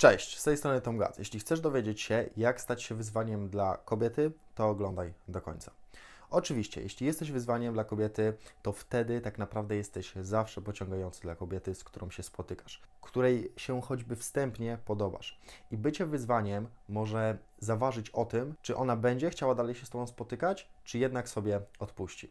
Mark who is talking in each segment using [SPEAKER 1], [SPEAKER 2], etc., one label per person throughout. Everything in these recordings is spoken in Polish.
[SPEAKER 1] Cześć, z tej strony Tom Gaz. Jeśli chcesz dowiedzieć się, jak stać się wyzwaniem dla kobiety, to oglądaj do końca. Oczywiście, jeśli jesteś wyzwaniem dla kobiety, to wtedy tak naprawdę jesteś zawsze pociągający dla kobiety, z którą się spotykasz, której się choćby wstępnie podobasz. I bycie wyzwaniem może zaważyć o tym, czy ona będzie chciała dalej się z Tobą spotykać, czy jednak sobie odpuści.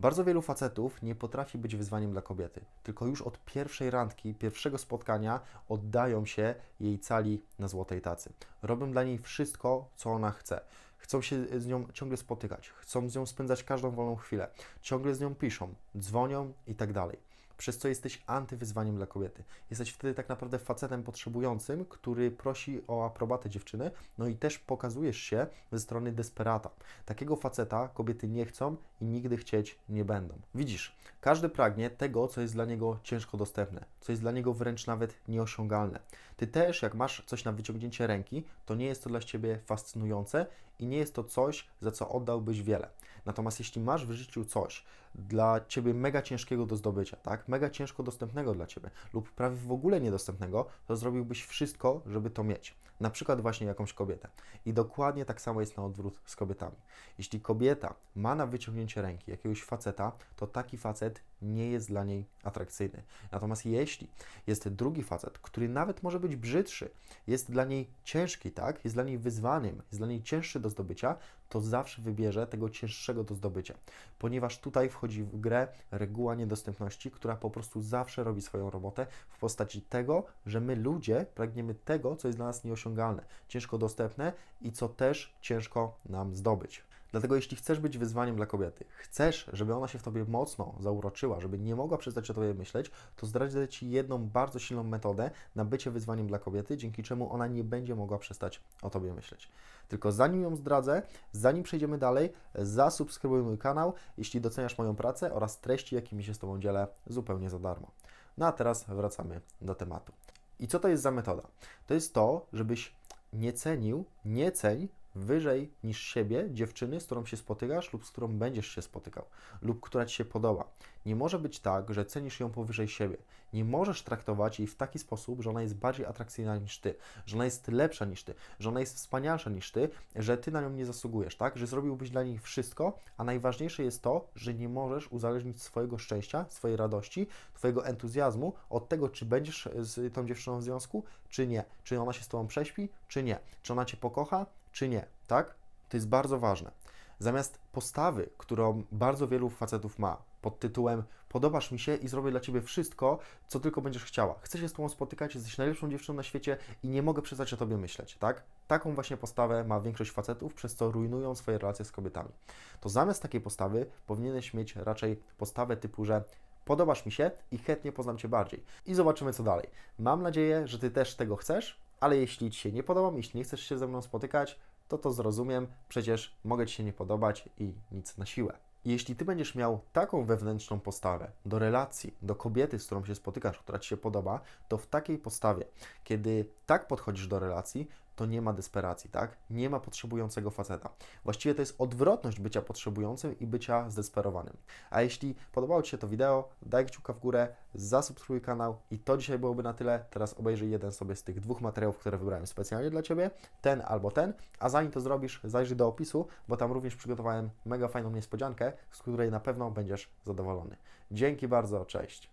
[SPEAKER 1] Bardzo wielu facetów nie potrafi być wyzwaniem dla kobiety, tylko już od pierwszej randki, pierwszego spotkania oddają się jej cali na złotej tacy. Robią dla niej wszystko, co ona chce chcą się z nią ciągle spotykać, chcą z nią spędzać każdą wolną chwilę, ciągle z nią piszą, dzwonią i tak dalej przez co jesteś antywyzwaniem dla kobiety. Jesteś wtedy tak naprawdę facetem potrzebującym, który prosi o aprobatę dziewczyny, no i też pokazujesz się ze strony desperata. Takiego faceta kobiety nie chcą i nigdy chcieć nie będą. Widzisz, każdy pragnie tego, co jest dla niego ciężko dostępne, co jest dla niego wręcz nawet nieosiągalne. Ty też, jak masz coś na wyciągnięcie ręki, to nie jest to dla ciebie fascynujące i nie jest to coś, za co oddałbyś wiele. Natomiast jeśli masz w życiu coś dla ciebie mega ciężkiego do zdobycia, tak, mega ciężko dostępnego dla ciebie lub prawie w ogóle niedostępnego, to zrobiłbyś wszystko, żeby to mieć na przykład właśnie jakąś kobietę. I dokładnie tak samo jest na odwrót z kobietami. Jeśli kobieta ma na wyciągnięcie ręki jakiegoś faceta, to taki facet nie jest dla niej atrakcyjny. Natomiast jeśli jest drugi facet, który nawet może być brzydszy, jest dla niej ciężki, tak? Jest dla niej wyzwaniem, jest dla niej cięższy do zdobycia, to zawsze wybierze tego cięższego do zdobycia, ponieważ tutaj wchodzi w grę reguła niedostępności, która po prostu zawsze robi swoją robotę w postaci tego, że my ludzie pragniemy tego, co jest dla nas nieosiągalne ciężko dostępne i co też ciężko nam zdobyć. Dlatego jeśli chcesz być wyzwaniem dla kobiety, chcesz, żeby ona się w Tobie mocno zauroczyła, żeby nie mogła przestać o Tobie myśleć, to zdradzę Ci jedną bardzo silną metodę na bycie wyzwaniem dla kobiety, dzięki czemu ona nie będzie mogła przestać o Tobie myśleć. Tylko zanim ją zdradzę, zanim przejdziemy dalej, zasubskrybuj mój kanał, jeśli doceniasz moją pracę oraz treści, jakimi się z Tobą dzielę zupełnie za darmo. No a teraz wracamy do tematu. I co to jest za metoda? To jest to, żebyś nie cenił, nie ceń wyżej niż siebie dziewczyny, z którą się spotykasz lub z którą będziesz się spotykał, lub która ci się podoba. Nie może być tak, że cenisz ją powyżej siebie. Nie możesz traktować jej w taki sposób, że ona jest bardziej atrakcyjna niż ty, że ona jest lepsza niż ty, że ona jest wspanialsza niż ty, że ty na nią nie zasługujesz, tak? Że zrobiłbyś dla niej wszystko, a najważniejsze jest to, że nie możesz uzależnić swojego szczęścia, swojej radości, twojego entuzjazmu od tego, czy będziesz z tą dziewczyną w związku, czy nie. Czy ona się z tobą prześpi, czy nie. Czy ona cię pokocha, czy nie, tak? To jest bardzo ważne. Zamiast postawy, którą bardzo wielu facetów ma pod tytułem podobasz mi się i zrobię dla ciebie wszystko, co tylko będziesz chciała. Chcę się z tobą spotykać, jesteś najlepszą dziewczyną na świecie i nie mogę przestać o tobie myśleć, tak? Taką właśnie postawę ma większość facetów, przez co rujnują swoje relacje z kobietami. To zamiast takiej postawy powinieneś mieć raczej postawę typu, że podobasz mi się i chętnie poznam cię bardziej. I zobaczymy co dalej. Mam nadzieję, że ty też tego chcesz ale jeśli Ci się nie podobam, jeśli nie chcesz się ze mną spotykać, to to zrozumiem, przecież mogę Ci się nie podobać i nic na siłę. Jeśli Ty będziesz miał taką wewnętrzną postawę do relacji, do kobiety, z którą się spotykasz, która Ci się podoba, to w takiej postawie, kiedy tak podchodzisz do relacji, to nie ma desperacji, tak? Nie ma potrzebującego faceta. Właściwie to jest odwrotność bycia potrzebującym i bycia zdesperowanym. A jeśli podobało Ci się to wideo, daj kciuka w górę, zasubskrybuj kanał i to dzisiaj byłoby na tyle. Teraz obejrzyj jeden sobie z tych dwóch materiałów, które wybrałem specjalnie dla Ciebie, ten albo ten, a zanim to zrobisz, zajrzyj do opisu, bo tam również przygotowałem mega fajną niespodziankę, z której na pewno będziesz zadowolony. Dzięki bardzo, cześć!